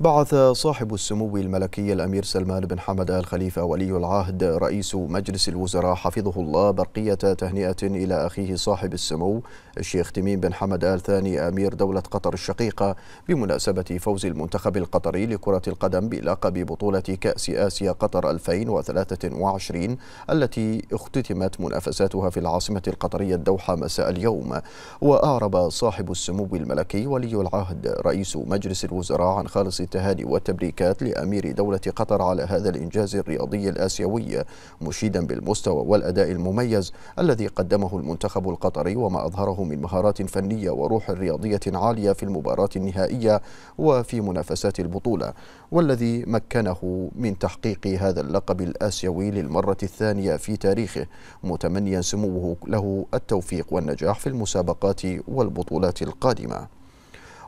بعث صاحب السمو الملكي الأمير سلمان بن حمد آل خليفة ولي العهد رئيس مجلس الوزراء حفظه الله برقية تهنئة إلى أخيه صاحب السمو الشيخ تميم بن حمد آل ثاني أمير دولة قطر الشقيقة بمناسبة فوز المنتخب القطري لكرة القدم بلقب بطولة كأس آسيا قطر 2023 التي اختتمت منافساتها في العاصمة القطرية الدوحة مساء اليوم وأعرب صاحب السمو الملكي ولي العهد رئيس مجلس الوزراء عن خالص التهاني والتبريكات لأمير دولة قطر على هذا الإنجاز الرياضي الآسيوي مشيدا بالمستوى والأداء المميز الذي قدمه المنتخب القطري وما أظهره من مهارات فنية وروح رياضية عالية في المباراة النهائية وفي منافسات البطولة والذي مكنه من تحقيق هذا اللقب الآسيوي للمرة الثانية في تاريخه متمنيا سموه له التوفيق والنجاح في المسابقات والبطولات القادمة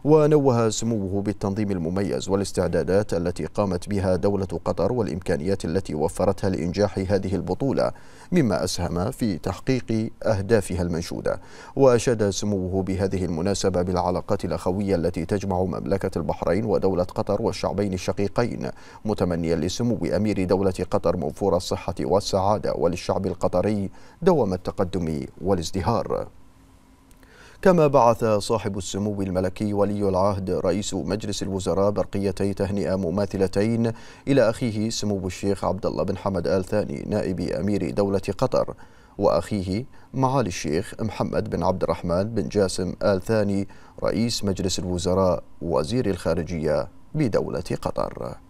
ونوه سموه بالتنظيم المميز والاستعدادات التي قامت بها دولة قطر والإمكانيات التي وفرتها لإنجاح هذه البطولة مما أسهم في تحقيق أهدافها المنشودة وأشاد سموه بهذه المناسبة بالعلاقات الأخوية التي تجمع مملكة البحرين ودولة قطر والشعبين الشقيقين متمنيا لسمو أمير دولة قطر موفور الصحة والسعادة وللشعب القطري دوام التقدم والازدهار كما بعث صاحب السمو الملكي ولي العهد رئيس مجلس الوزراء برقيتي تهنئة مماثلتين إلى أخيه سمو الشيخ عبد الله بن حمد آل ثاني نائب أمير دولة قطر وأخيه معالي الشيخ محمد بن عبد الرحمن بن جاسم آل ثاني رئيس مجلس الوزراء وزير الخارجية بدولة قطر